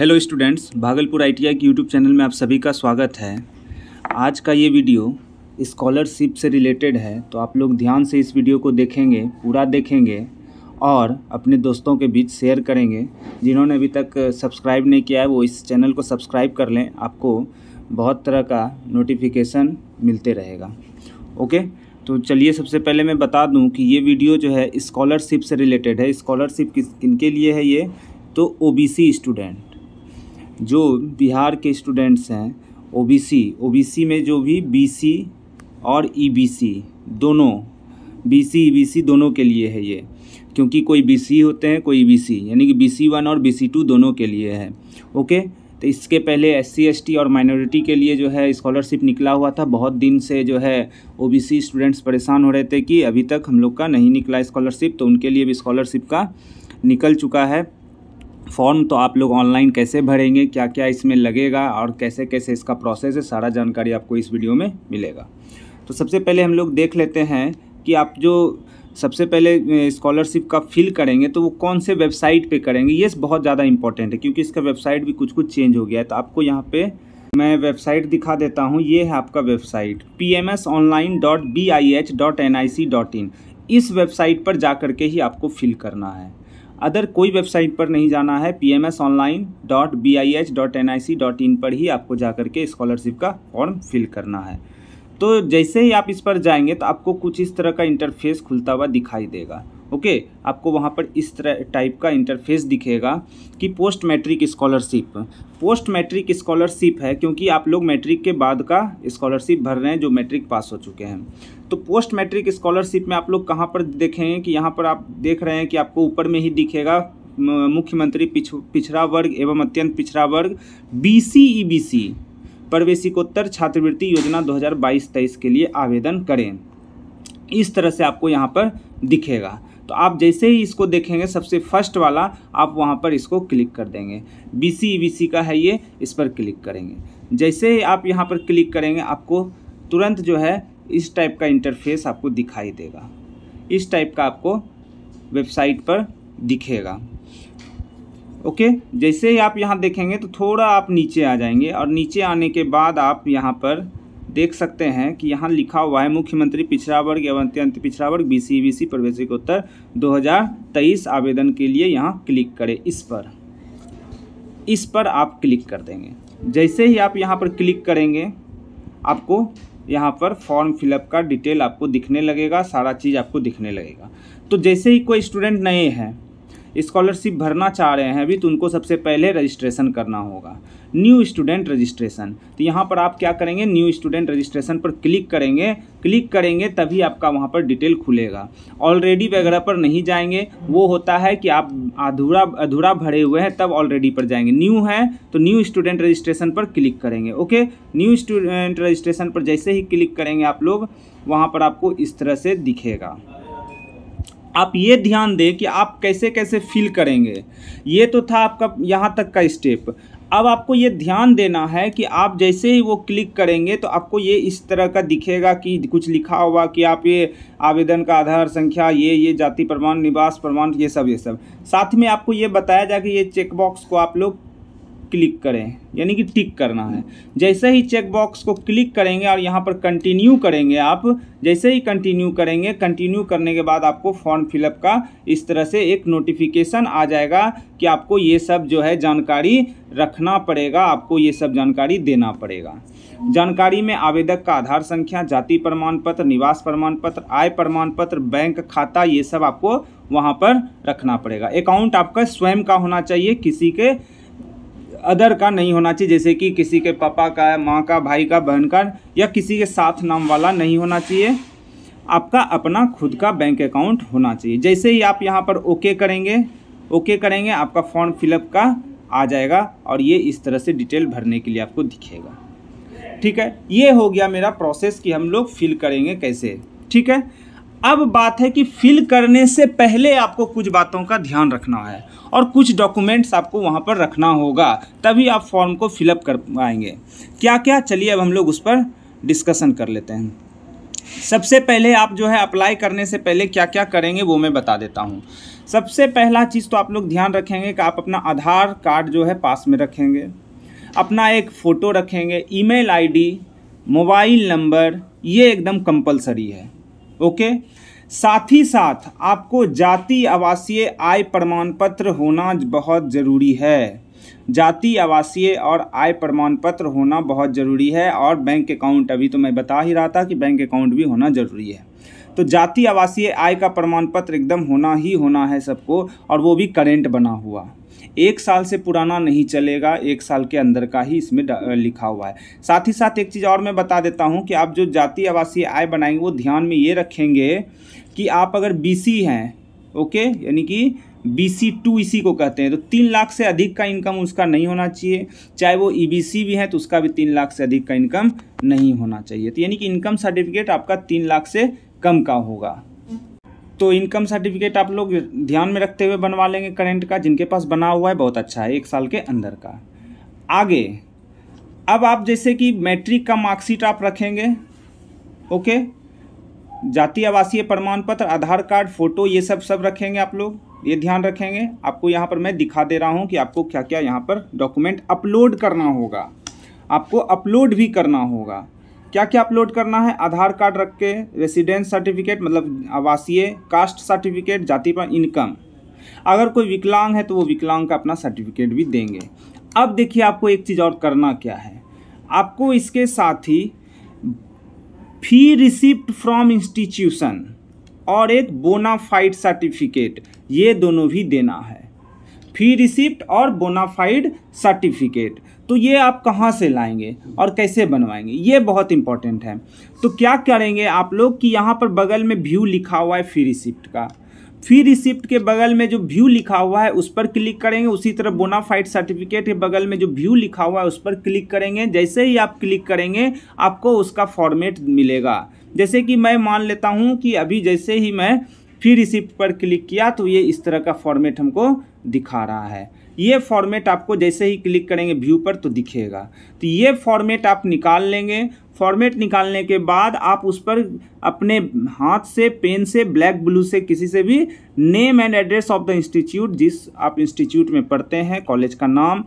hello students Bhagalpur ITI के YouTube channel में आप सभी का स्वागत है आज का ये वीडियो स्कॉलरशिप से रिलेटेड है तो आप लोग ध्यान से इस वीडियो को देखेंगे पूरा देखेंगे और अपने दोस्तों के बीच शेयर करेंगे जिन्होंने अभी तक सब्सक्राइब नहीं किया है वो इस चैनल को सब्सक्राइब कर लें आपको बहुत तरह का नोटिफिकेशन मिलते रहेगा ओके तो चलिए सबसे पहले मैं बता दूँ कि ये वीडियो जो है इस्कॉलरशिप से रिलेटेड है इस्कॉलरशिप किस किन के लिए है ये तो ओ स्टूडेंट जो बिहार के स्टूडेंट्स हैं ओबीसी ओबीसी में जो भी बीसी और ईबीसी e दोनों बीसी ईबीसी e दोनों के लिए है ये क्योंकि कोई बीसी होते हैं कोई ईबीसी e यानी कि बीसी वन और बीसी टू दोनों के लिए है ओके तो इसके पहले एस सी और माइनॉरिटी के लिए जो है स्कॉलरशिप निकला हुआ था बहुत दिन से जो है ओबीसी स्टूडेंट्स परेशान हो रहे थे कि अभी तक हम लोग का नहीं निकला स्कॉलरशिप तो उनके लिए भी स्कॉलरशिप का निकल चुका है फॉर्म तो आप लोग ऑनलाइन कैसे भरेंगे क्या क्या इसमें लगेगा और कैसे कैसे इसका प्रोसेस है सारा जानकारी आपको इस वीडियो में मिलेगा तो सबसे पहले हम लोग देख लेते हैं कि आप जो सबसे पहले स्कॉलरशिप का फिल करेंगे तो वो कौन से वेबसाइट पे करेंगे ये बहुत ज़्यादा इंपॉर्टेंट है क्योंकि इसका वेबसाइट भी कुछ कुछ चेंज हो गया है तो आपको यहाँ पे मैं वेबसाइट दिखा देता हूँ ये है आपका website P M S online dot B I H dot N I C dot in इस वेबसाइट पर जा करके के ही आपको फिल करना है अदर कोई वेबसाइट पर नहीं जाना है P M S online dot B I H dot N I C dot in पर ही आपको जा कर के स्कॉलरशिप का फॉर्म फिल करना है तो जैसे ही आप इस पर जाएंगे तो आपको कुछ इस तरह का इंटरफेस खुलता हुआ दिखाई देगा ओके आपको वहाँ पर इस तरह टाइप का इंटरफेस दिखेगा कि post matric scholarship post matric scholarship है क्योंकि आप लोग मैट्रिक के बाद का स्कॉलरशिप भर रहे हैं जो मैट्रिक पास हो चुके हैं तो पोस्ट मैट्रिक स्कॉलरशिप में आप लोग कहाँ पर देखेंगे कि यहाँ पर आप देख रहे हैं कि आपको ऊपर में ही दिखेगा मुख्यमंत्री पिछ पिछड़ा वर्ग एवं अत्यंत पिछड़ा वर्ग B C E B C प्रवेशिकोत्तर छात्रवृत्ति योजना 2022-23 के लिए आवेदन करें इस तरह से आपको यहाँ पर दिखेगा तो आप जैसे ही इसको देखेंगे सबसे फर्स्ट वाला आप वहाँ पर इसको क्लिक कर देंगे बी सी बी सी का है ये इस पर क्लिक करेंगे जैसे ही आप यहाँ पर क्लिक करेंगे आपको तुरंत जो है इस टाइप का इंटरफेस आपको दिखाई देगा इस टाइप का आपको वेबसाइट पर दिखेगा ओके जैसे ही आप यहाँ देखेंगे तो थोड़ा आप नीचे आ जाएंगे और नीचे आने के बाद आप यहाँ पर देख सकते हैं कि यहाँ लिखा हुआ है मुख्यमंत्री पिछड़ा वर्ग एवं अत्यंत पिछड़ा वर्ग बी सी बी सी प्रवेशिकोत्तर दो आवेदन के लिए यहाँ क्लिक करें इस पर इस पर आप क्लिक कर देंगे जैसे ही आप यहाँ पर क्लिक करेंगे आपको यहाँ पर फॉर्म फिलअप का डिटेल आपको दिखने लगेगा सारा चीज़ आपको दिखने लगेगा तो जैसे ही कोई स्टूडेंट नए हैं स्कॉलरशिप भरना चाह रहे हैं अभी तो उनको सबसे पहले रजिस्ट्रेशन करना होगा न्यू स्टूडेंट रजिस्ट्रेशन तो यहाँ पर आप क्या करेंगे न्यू स्टूडेंट रजिस्ट्रेशन पर क्लिक करेंगे क्लिक करेंगे तभी आपका वहाँ पर डिटेल खुलेगा ऑलरेडी वगैरह पर नहीं जाएंगे वो होता है कि आप अधूरा अधूरा भरे हुए हैं तब ऑलरेडी पर जाएंगे न्यू है तो न्यू स्टूडेंट रजिस्ट्रेशन पर क्लिक करेंगे ओके न्यू स्टूडेंट रजिस्ट्रेशन पर जैसे ही क्लिक करेंगे आप लोग वहाँ पर आपको इस तरह से दिखेगा आप ये ध्यान दें कि आप कैसे कैसे फील करेंगे ये तो था आपका यहाँ तक का स्टेप अब आपको ये ध्यान देना है कि आप जैसे ही वो क्लिक करेंगे तो आपको ये इस तरह का दिखेगा कि कुछ लिखा हुआ कि आप ये आवेदन का आधार संख्या ये ये जाति प्रमाण निवास प्रमाण ये सब ये सब साथ में आपको ये बताया जाए कि ये चेकबॉक्स को आप लोग क्लिक करें यानी कि टिक करना है जैसे ही चेक बॉक्स को क्लिक करेंगे और यहाँ पर कंटिन्यू करेंगे आप जैसे ही कंटिन्यू करेंगे कंटिन्यू करने के बाद आपको फॉर्म फिलअप का इस तरह से एक नोटिफिकेशन आ जाएगा कि आपको ये सब जो है जानकारी रखना पड़ेगा आपको ये सब जानकारी देना पड़ेगा जानकारी में आवेदक का आधार संख्या जाति प्रमाण पत्र निवास प्रमाण पत्र आय प्रमाण पत्र बैंक खाता ये सब आपको वहाँ पर रखना पड़ेगा अकाउंट आपका स्वयं का होना चाहिए किसी के अदर का नहीं होना चाहिए जैसे कि किसी के पापा का माँ का भाई का बहन का या किसी के साथ नाम वाला नहीं होना चाहिए आपका अपना खुद का बैंक अकाउंट होना चाहिए जैसे ही आप यहाँ पर ओके करेंगे ओके करेंगे आपका फॉर्म फिलअप का आ जाएगा और ये इस तरह से डिटेल भरने के लिए आपको दिखेगा ठीक है ये हो गया मेरा प्रोसेस कि हम लोग फिल करेंगे कैसे ठीक है अब बात है कि फिल करने से पहले आपको कुछ बातों का ध्यान रखना है और कुछ डॉक्यूमेंट्स आपको वहाँ पर रखना होगा तभी आप फॉर्म को फिलअप कर पाएंगे क्या क्या चलिए अब हम लोग उस पर डिस्कशन कर लेते हैं सबसे पहले आप जो है अप्लाई करने से पहले क्या क्या करेंगे वो मैं बता देता हूँ सबसे पहला चीज़ तो आप लोग ध्यान रखेंगे कि आप अपना आधार कार्ड जो है पास में रखेंगे अपना एक फ़ोटो रखेंगे ईमेल आईडी मोबाइल नंबर ये एकदम कंपलसरी है ओके साथ ही साथ आपको जाति आवासीय आय प्रमाण पत्र होना बहुत ज़रूरी है जाति आवासीय और आय प्रमाण पत्र होना बहुत ज़रूरी है और बैंक अकाउंट अभी तो मैं बता ही रहा था कि बैंक अकाउंट भी होना ज़रूरी है तो जाति आवासीय आय का प्रमाण पत्र एकदम होना ही होना है सबको और वो भी करेंट बना हुआ एक साल से पुराना नहीं चलेगा एक साल के अंदर का ही इसमें लिखा हुआ है साथ ही साथ एक चीज़ और मैं बता देता हूँ कि आप जो जाति आवासीय आय बनाएंगे वो ध्यान में ये रखेंगे कि आप अगर बी हैं ओके यानी कि बी सी टू इसी को कहते हैं तो तीन लाख से अधिक का इनकम उसका नहीं होना चाहिए चाहे वो ई बी सी भी है तो उसका भी तीन लाख से अधिक का इनकम नहीं होना चाहिए तो यानी कि इनकम सर्टिफिकेट आपका तीन लाख से कम का होगा तो इनकम सर्टिफिकेट आप लोग ध्यान में रखते हुए बनवा लेंगे करेंट का जिनके पास बना हुआ है बहुत अच्छा है एक साल के अंदर का आगे अब आप जैसे कि मैट्रिक का मार्कशीट आप रखेंगे ओके जाति आवासीय प्रमाण पत्र आधार कार्ड फोटो ये सब सब रखेंगे आप लोग ये ध्यान रखेंगे आपको यहाँ पर मैं दिखा दे रहा हूँ कि आपको क्या क्या यहाँ पर डॉक्यूमेंट अपलोड करना होगा आपको अपलोड भी करना होगा क्या क्या अपलोड करना है आधार कार्ड रख के रेसिडेंस सर्टिफिकेट मतलब आवासीय कास्ट सर्टिफिकेट जाति पर इनकम अगर कोई विकलांग है तो वो विकलांग का अपना सर्टिफिकेट भी देंगे अब देखिए आपको एक चीज़ और करना क्या है आपको इसके साथ ही फी रिसिप्ट फ्रॉम इंस्टीट्यूशन और एक बोनाफाइड सर्टिफिकेट ये दोनों भी देना है फी रिसिप्ट और बोनाफाइड सर्टिफिकेट तो ये आप कहाँ से लाएंगे और कैसे बनवाएंगे ये बहुत इंपॉर्टेंट है तो क्या करेंगे आप लोग कि यहाँ पर बगल में व्यू लिखा हुआ है फी रिसिप्ट का फी रिसिप्ट के बगल में जो व्यू लिखा हुआ है उस पर क्लिक करेंगे उसी तरह बोनाफाइड सर्टिफिकेट के बगल में जो व्यू लिखा हुआ है उस पर क्लिक करेंगे जैसे ही आप क्लिक करेंगे आपको उसका फॉर्मेट मिलेगा जैसे कि मैं मान लेता हूँ कि अभी जैसे ही मैं फिर रिसिप्ट पर क्लिक किया तो ये इस तरह का फॉर्मेट हमको दिखा रहा है ये फॉर्मेट आपको जैसे ही क्लिक करेंगे व्यू पर तो दिखेगा तो ये फॉर्मेट आप निकाल लेंगे फॉर्मेट निकालने के बाद आप उस पर अपने हाथ से पेन से ब्लैक ब्लू से किसी से भी name and address of the institute जिस आप इंस्टीट्यूट में पढ़ते हैं कॉलेज का नाम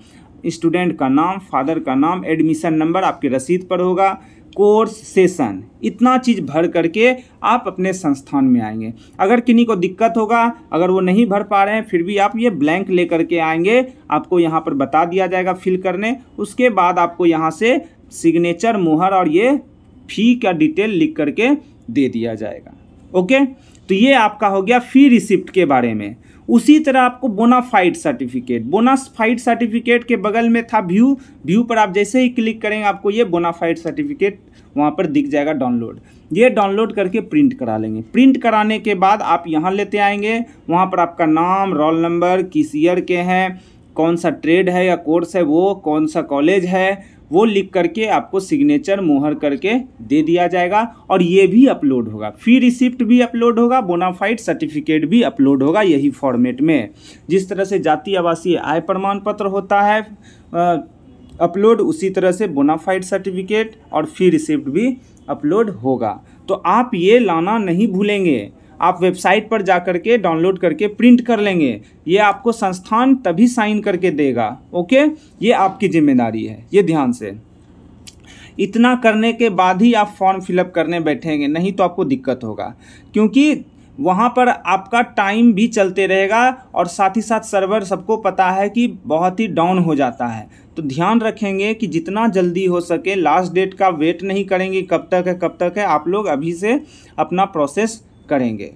स्टूडेंट का नाम फादर का नाम एडमिशन नंबर आपके रसीद पर होगा कोर्स सेशन इतना चीज़ भर करके आप अपने संस्थान में आएंगे अगर किन्हीं को दिक्कत होगा अगर वो नहीं भर पा रहे हैं फिर भी आप ये ब्लैंक ले करके आएंगे आपको यहाँ पर बता दिया जाएगा फिल करने उसके बाद आपको यहाँ से सिग्नेचर मुहर और ये फी का डिटेल लिख करके दे दिया जाएगा ओके तो ये आपका हो गया फी रिसिप्ट के बारे में उसी तरह आपको बोनाफाइड सर्टिफिकेट बोनाफाइड सर्टिफिकेट के बगल में था व्यू व्यू पर आप जैसे ही क्लिक करेंगे आपको ये बोनाफाइड सर्टिफिकेट वहाँ पर दिख जाएगा डाउनलोड ये डाउनलोड करके प्रिंट करा लेंगे प्रिंट कराने के बाद आप यहाँ लेते आएंगे वहाँ पर आपका नाम रोल नंबर किस ईयर के हैं कौन सा ट्रेड है या कोर्स है वो कौन सा कॉलेज है वो लिख करके आपको सिग्नेचर मोहर करके दे दिया जाएगा और ये भी अपलोड होगा फी रिसिप्ट भी अपलोड होगा बोनाफाइड सर्टिफिकेट भी अपलोड होगा यही फॉर्मेट में जिस तरह से जाति आवासीय आय प्रमाण पत्र होता है अपलोड उसी तरह से बोनाफाइड सर्टिफिकेट और फी रिसिप्ट भी अपलोड होगा तो आप ये लाना नहीं भूलेंगे आप वेबसाइट पर जा करके के डाउनलोड करके प्रिंट कर लेंगे ये आपको संस्थान तभी साइन करके देगा ओके ये आपकी जिम्मेदारी है ये ध्यान से इतना करने के बाद ही आप फॉर्म फिलअप करने बैठेंगे नहीं तो आपको दिक्कत होगा क्योंकि वहाँ पर आपका टाइम भी चलते रहेगा और साथ ही साथ सर्वर सबको पता है कि बहुत ही डाउन हो जाता है तो ध्यान रखेंगे कि जितना जल्दी हो सके लास्ट डेट का वेट नहीं करेंगे कब तक है कब तक है आप लोग अभी से अपना प्रोसेस करेंगे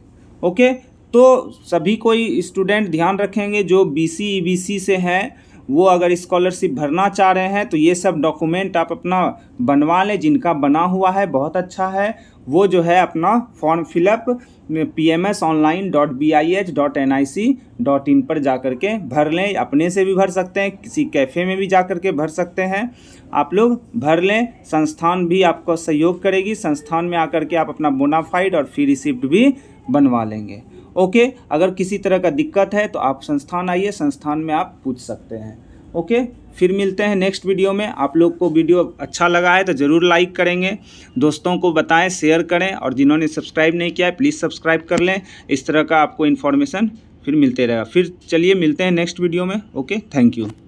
ओके तो सभी कोई स्टूडेंट ध्यान रखेंगे जो बी सी e से हैं वो अगर स्कॉलरशिप भरना चाह रहे हैं तो ये सब डॉक्यूमेंट आप अपना बनवा लें जिनका बना हुआ है बहुत अच्छा है वो जो है अपना form fill up P M S online dot B I H dot N I C dot in पर जा कर के भर लें अपने से भी भर सकते हैं किसी कैफ़े में भी जा कर के भर सकते हैं आप लोग भर लें संस्थान भी आपको सहयोग करेगी संस्थान में आकर के आप अपना बोनाफाइड और फी रिसिप्ट भी बनवा लेंगे ओके अगर किसी तरह का दिक्कत है तो आप संस्थान आइए संस्थान में आप पूछ सकते हैं ओके फिर मिलते हैं नेक्स्ट वीडियो में आप लोग को वीडियो अच्छा लगा है तो ज़रूर लाइक करेंगे दोस्तों को बताएं शेयर करें और जिन्होंने सब्सक्राइब नहीं किया है प्लीज़ सब्सक्राइब कर लें इस तरह का आपको इन्फॉर्मेशन फिर मिलते रहेगा फिर चलिए मिलते हैं नेक्स्ट वीडियो में ओके थैंक यू